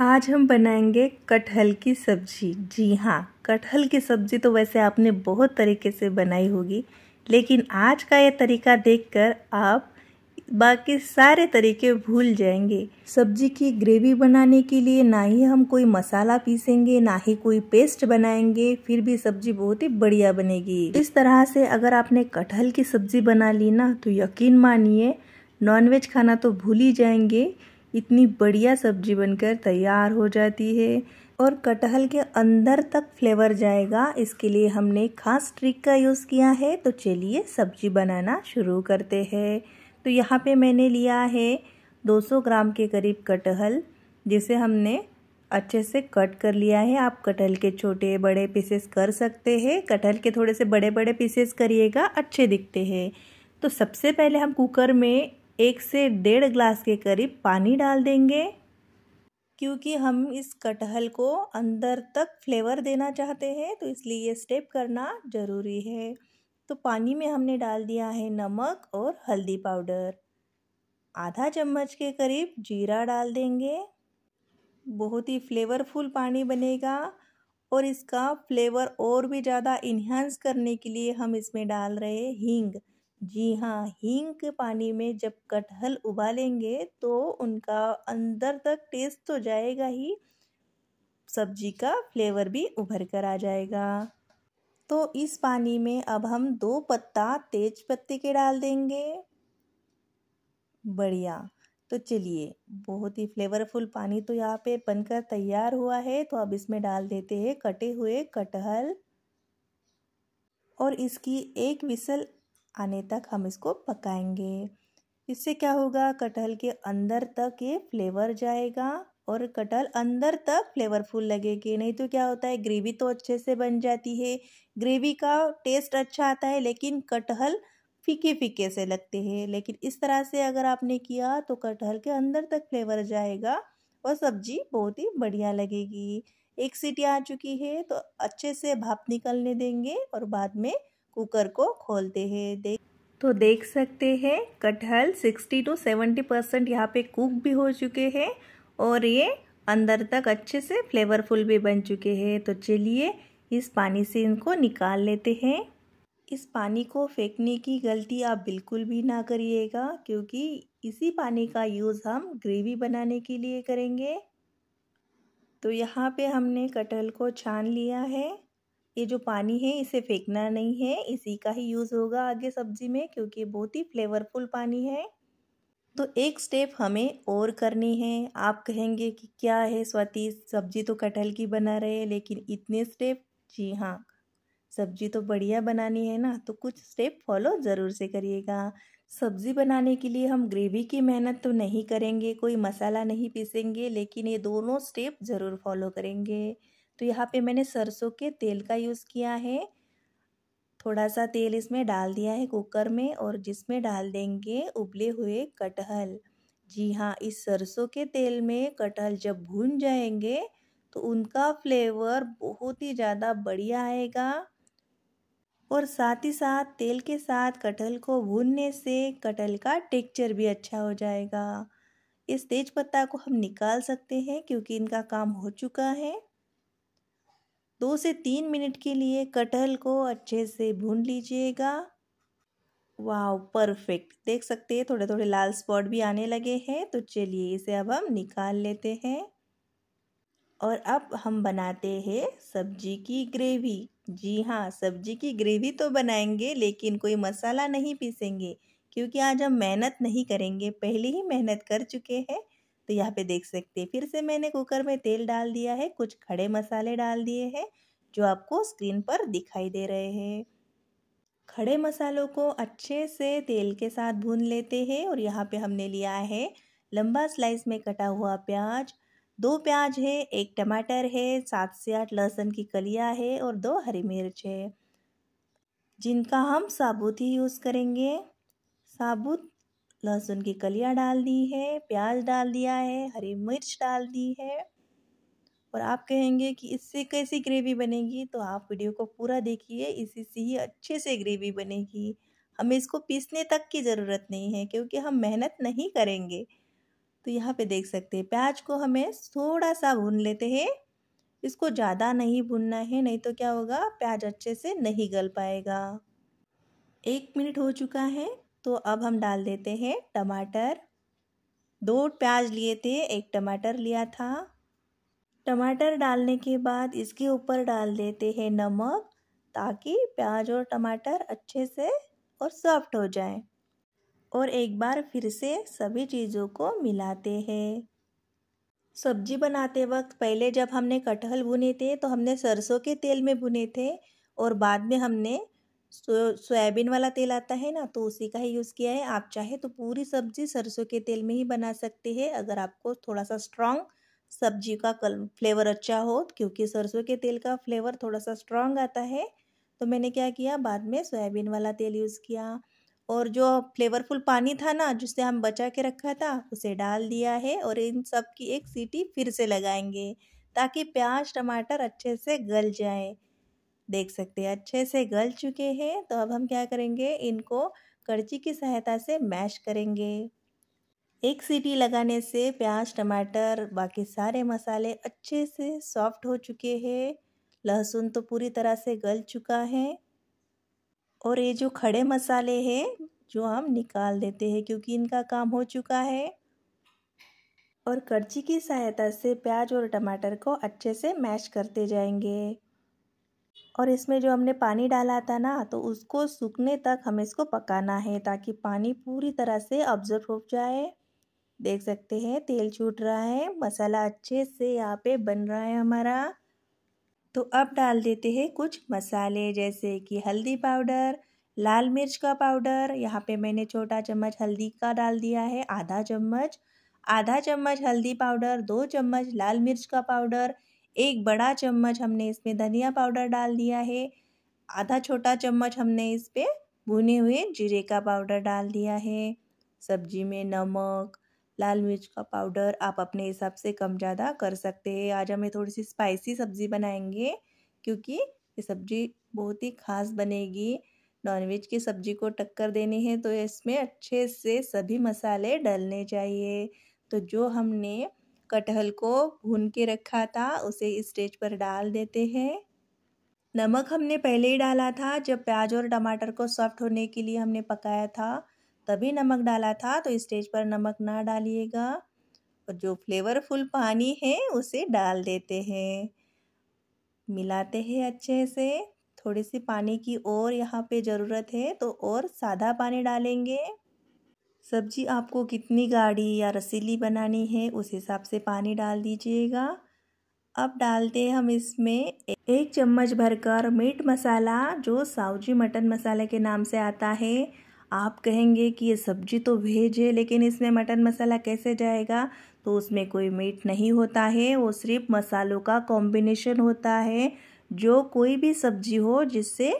आज हम बनाएंगे कटहल की सब्जी जी हाँ कटहल की सब्जी तो वैसे आपने बहुत तरीके से बनाई होगी लेकिन आज का ये तरीका देखकर आप बाकी सारे तरीके भूल जाएंगे सब्जी की ग्रेवी बनाने के लिए ना ही हम कोई मसाला पीसेंगे ना ही कोई पेस्ट बनाएंगे फिर भी सब्जी बहुत ही बढ़िया बनेगी इस तरह से अगर आपने कटहल की सब्जी बना ली ना तो यकीन मानिए नॉनवेज खाना तो भूल ही जाएंगे इतनी बढ़िया सब्जी बनकर तैयार हो जाती है और कटहल के अंदर तक फ्लेवर जाएगा इसके लिए हमने खास ट्रिक का यूज़ किया है तो चलिए सब्जी बनाना शुरू करते हैं तो यहाँ पे मैंने लिया है 200 ग्राम के करीब कटहल जिसे हमने अच्छे से कट कर लिया है आप कटहल के छोटे बड़े पीसेस कर सकते हैं कटहल के थोड़े से बड़े बड़े पीसेस करिएगा अच्छे दिखते हैं तो सबसे पहले हम कुकर में एक से डेढ़ ग्लास के करीब पानी डाल देंगे क्योंकि हम इस कटहल को अंदर तक फ्लेवर देना चाहते हैं तो इसलिए ये स्टेप करना ज़रूरी है तो पानी में हमने डाल दिया है नमक और हल्दी पाउडर आधा चम्मच के करीब जीरा डाल देंगे बहुत ही फ्लेवरफुल पानी बनेगा और इसका फ्लेवर और भी ज़्यादा इन्हांस करने के लिए हम इसमें डाल रहे हींग जी हाँ हींग के पानी में जब कटहल उबालेंगे तो उनका अंदर तक टेस्ट तो जाएगा ही सब्जी का फ्लेवर भी उभर कर आ जाएगा तो इस पानी में अब हम दो पत्ता तेज पत्ते के डाल देंगे बढ़िया तो चलिए बहुत ही फ्लेवरफुल पानी तो यहाँ पे बनकर तैयार हुआ है तो अब इसमें डाल देते हैं कटे हुए कटहल और इसकी एक विसल आने तक हम इसको पकाएंगे इससे क्या होगा कटहल के अंदर तक ये फ्लेवर जाएगा और कटहल अंदर तक फ्लेवरफुल लगेगी नहीं तो क्या होता है ग्रेवी तो अच्छे से बन जाती है ग्रेवी का टेस्ट अच्छा आता है लेकिन कटहल फीके फीके से लगते हैं लेकिन इस तरह से अगर आपने किया तो कटहल के अंदर तक फ्लेवर जाएगा और सब्जी बहुत ही बढ़िया लगेगी एक सीटी आ चुकी है तो अच्छे से भाप निकलने देंगे और बाद में कुकर को खोलते हैं देख तो देख सकते हैं कटहल 60 टू 70 परसेंट यहाँ पे कुक भी हो चुके हैं और ये अंदर तक अच्छे से फ्लेवरफुल भी बन चुके हैं तो चलिए इस पानी से इनको निकाल लेते हैं इस पानी को फेंकने की गलती आप बिल्कुल भी ना करिएगा क्योंकि इसी पानी का यूज़ हम ग्रेवी बनाने के लिए करेंगे तो यहाँ पे हमने कटहल को छान लिया है ये जो पानी है इसे फेंकना नहीं है इसी का ही यूज़ होगा आगे सब्जी में क्योंकि बहुत ही फ्लेवरफुल पानी है तो एक स्टेप हमें और करनी है आप कहेंगे कि क्या है स्वाति सब्जी तो कटहल की बना रहे हैं लेकिन इतने स्टेप जी हाँ सब्जी तो बढ़िया बनानी है ना तो कुछ स्टेप फॉलो ज़रूर से करिएगा सब्ज़ी बनाने के लिए हम ग्रेवी की मेहनत तो नहीं करेंगे कोई मसाला नहीं पीसेंगे लेकिन ये दोनों स्टेप ज़रूर फॉलो करेंगे तो यहाँ पे मैंने सरसों के तेल का यूज़ किया है थोड़ा सा तेल इसमें डाल दिया है कुकर में और जिसमें डाल देंगे उबले हुए कटहल जी हाँ इस सरसों के तेल में कटहल जब भून जाएंगे तो उनका फ्लेवर बहुत ही ज़्यादा बढ़िया आएगा और साथ ही साथ तेल के साथ कटहल को भूनने से कटहल का टेक्चर भी अच्छा हो जाएगा इस तेज पत्ता को हम निकाल सकते हैं क्योंकि इनका काम हो चुका है दो से तीन मिनट के लिए कटहल को अच्छे से भून लीजिएगा वाह परफेक्ट देख सकते हैं थोड़े थोड़े लाल स्पॉट भी आने लगे हैं तो चलिए इसे अब हम निकाल लेते हैं और अब हम बनाते हैं सब्जी की ग्रेवी जी हाँ सब्जी की ग्रेवी तो बनाएंगे लेकिन कोई मसाला नहीं पीसेंगे क्योंकि आज हम मेहनत नहीं करेंगे पहले ही मेहनत कर चुके हैं तो यहाँ पे देख सकते हैं फिर से मैंने कुकर में तेल डाल दिया है कुछ खड़े मसाले डाल दिए हैं जो आपको स्क्रीन पर दिखाई दे रहे हैं खड़े मसालों को अच्छे से तेल के साथ भून लेते हैं और यहाँ पे हमने लिया है लंबा स्लाइस में कटा हुआ प्याज दो प्याज है एक टमाटर है सात से आठ लहसुन की कलिया है और दो हरी मिर्च है जिनका हम साबुत ही यूज़ करेंगे साबुत लहसुन की कलियाँ डाल दी है प्याज डाल दिया है हरी मिर्च डाल दी है और आप कहेंगे कि इससे कैसी ग्रेवी बनेगी तो आप वीडियो को पूरा देखिए इसी से ही अच्छे से ग्रेवी बनेगी हमें इसको पीसने तक की ज़रूरत नहीं है क्योंकि हम मेहनत नहीं करेंगे तो यहाँ पे देख सकते हैं प्याज को हमें थोड़ा सा भून लेते हैं इसको ज़्यादा नहीं भूनना है नहीं तो क्या होगा प्याज अच्छे से नहीं गल पाएगा एक मिनट हो चुका है तो अब हम डाल देते हैं टमाटर दो प्याज लिए थे एक टमाटर लिया था टमाटर डालने के बाद इसके ऊपर डाल देते हैं नमक ताकि प्याज और टमाटर अच्छे से और सॉफ्ट हो जाए और एक बार फिर से सभी चीज़ों को मिलाते हैं सब्जी बनाते वक्त पहले जब हमने कटहल भुने थे तो हमने सरसों के तेल में भुने थे और बाद में हमने सो सोयाबीन वाला तेल आता है ना तो उसी का ही यूज़ किया है आप चाहे तो पूरी सब्ज़ी सरसों के तेल में ही बना सकते हैं अगर आपको थोड़ा सा स्ट्रॉन्ग सब्जी का कल फ्लेवर अच्छा हो क्योंकि सरसों के तेल का फ्लेवर थोड़ा सा स्ट्रॉन्ग आता है तो मैंने क्या किया बाद में सोयाबीन वाला तेल यूज़ किया और जो फ्लेवरफुल पानी था ना जिससे हम बचा के रखा था उसे डाल दिया है और इन सब की एक सीटी फिर से लगाएंगे ताकि प्याज टमाटर अच्छे से गल जाए देख सकते हैं अच्छे से गल चुके हैं तो अब हम क्या करेंगे इनको करची की सहायता से मैश करेंगे एक सीटी लगाने से प्याज टमाटर बाकी सारे मसाले अच्छे से सॉफ्ट हो चुके हैं लहसुन तो पूरी तरह से गल चुका है और ये जो खड़े मसाले हैं जो हम निकाल देते हैं क्योंकि इनका काम हो चुका है और करछी की सहायता से प्याज और टमाटर को अच्छे से मैश करते जाएंगे और इसमें जो हमने पानी डाला था ना तो उसको सूखने तक हमें इसको पकाना है ताकि पानी पूरी तरह से ऑब्जर्व हो जाए देख सकते हैं तेल छूट रहा है मसाला अच्छे से यहाँ पे बन रहा है हमारा तो अब डाल देते हैं कुछ मसाले जैसे कि हल्दी पाउडर लाल मिर्च का पाउडर यहाँ पे मैंने छोटा चम्मच हल्दी का डाल दिया है आधा चम्मच आधा चम्मच हल्दी पाउडर दो चम्मच लाल मिर्च का पाउडर एक बड़ा चम्मच हमने इसमें धनिया पाउडर डाल दिया है आधा छोटा चम्मच हमने इस पर भुने हुए जीरे का पाउडर डाल दिया है सब्जी में नमक लाल मिर्च का पाउडर आप अपने हिसाब से कम ज़्यादा कर सकते हैं आज हमें थोड़ी सी स्पाइसी सब्ज़ी बनाएंगे क्योंकि ये सब्ज़ी बहुत ही खास बनेगी नॉनवेज की सब्ज़ी को टक्कर देनी है तो इसमें अच्छे से सभी मसाले डलने चाहिए तो जो हमने कटहल को भून के रखा था उसे स्टेज पर डाल देते हैं नमक हमने पहले ही डाला था जब प्याज और टमाटर को सॉफ्ट होने के लिए हमने पकाया था तभी नमक डाला था तो स्टेज पर नमक ना डालिएगा और जो फ्लेवरफुल पानी है उसे डाल देते हैं मिलाते हैं अच्छे से थोड़ी सी पानी की और यहाँ पे ज़रूरत है तो और सादा पानी डालेंगे सब्जी आपको कितनी गाढ़ी या रसीली बनानी है उस हिसाब से पानी डाल दीजिएगा अब डालते हैं हम इसमें एक चम्मच भरकर मीट मसाला जो साउजी मटन मसाले के नाम से आता है आप कहेंगे कि ये सब्जी तो भेज है लेकिन इसमें मटन मसाला कैसे जाएगा तो उसमें कोई मीट नहीं होता है वो सिर्फ मसालों का कॉम्बिनेशन होता है जो कोई भी सब्जी हो जिससे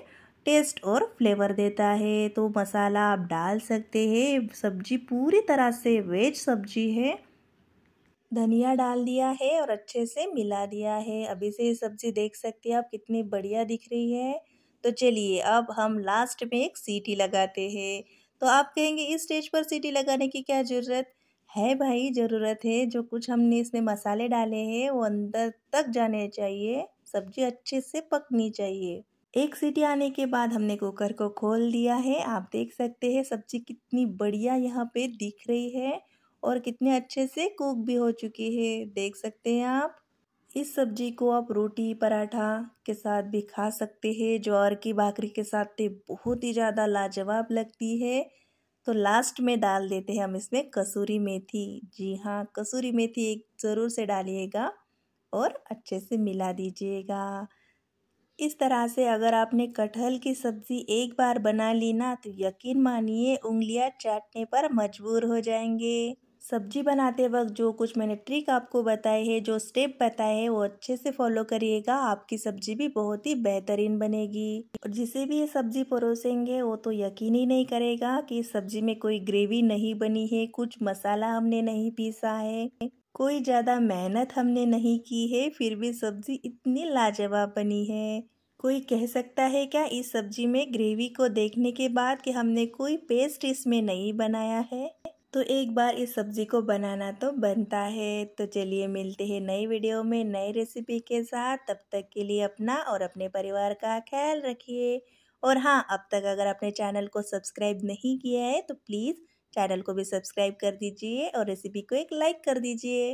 टेस्ट और फ्लेवर देता है तो मसाला आप डाल सकते हैं सब्जी पूरी तरह से वेज सब्जी है धनिया डाल दिया है और अच्छे से मिला दिया है अभी से ये सब्ज़ी देख सकते हैं आप कितनी बढ़िया दिख रही है तो चलिए अब हम लास्ट में एक सीटी लगाते हैं तो आप कहेंगे इस स्टेज पर सीटी लगाने की क्या ज़रूरत है भाई ज़रूरत है जो कुछ हमने इसमें मसाले डाले हैं वो अंदर तक जाने चाहिए सब्ज़ी अच्छे से पकनी चाहिए एक सीटी आने के बाद हमने कुकर को खोल दिया है आप देख सकते हैं सब्जी कितनी बढ़िया यहाँ पे दिख रही है और कितने अच्छे से कुक भी हो चुकी है देख सकते हैं आप इस सब्जी को आप रोटी पराठा के साथ भी खा सकते हैं ज्वार की भाकरी के साथ तो बहुत ही ज़्यादा लाजवाब लगती है तो लास्ट में डाल देते हैं हम इसमें कसूरी मेथी जी हाँ कसूरी मेथी एक ज़रूर से डालिएगा और अच्छे से मिला दीजिएगा इस तरह से अगर आपने कटहल की सब्ज़ी एक बार बना ली ना तो यकीन मानिए उंगलियां चाटने पर मजबूर हो जाएंगे सब्जी बनाते वक्त जो कुछ मैंने ट्रिक आपको बताई है जो स्टेप बताए हैं वो अच्छे से फॉलो करिएगा आपकी सब्जी भी बहुत ही बेहतरीन बनेगी और जिसे भी ये सब्जी परोसेंगे वो तो यकीन ही नहीं करेगा कि सब्जी में कोई ग्रेवी नहीं बनी है कुछ मसाला हमने नहीं पीसा है कोई ज़्यादा मेहनत हमने नहीं की है फिर भी सब्ज़ी इतनी लाजवाब बनी है कोई कह सकता है क्या इस सब्ज़ी में ग्रेवी को देखने के बाद कि हमने कोई पेस्ट इसमें नहीं बनाया है तो एक बार इस सब्ज़ी को बनाना तो बनता है तो चलिए मिलते हैं नई वीडियो में नई रेसिपी के साथ तब तक के लिए अपना और अपने परिवार का ख्याल रखिए और हाँ अब तक अगर अपने चैनल को सब्सक्राइब नहीं किया है तो प्लीज़ चैनल को भी सब्सक्राइब कर दीजिए और रेसिपी को एक लाइक कर दीजिए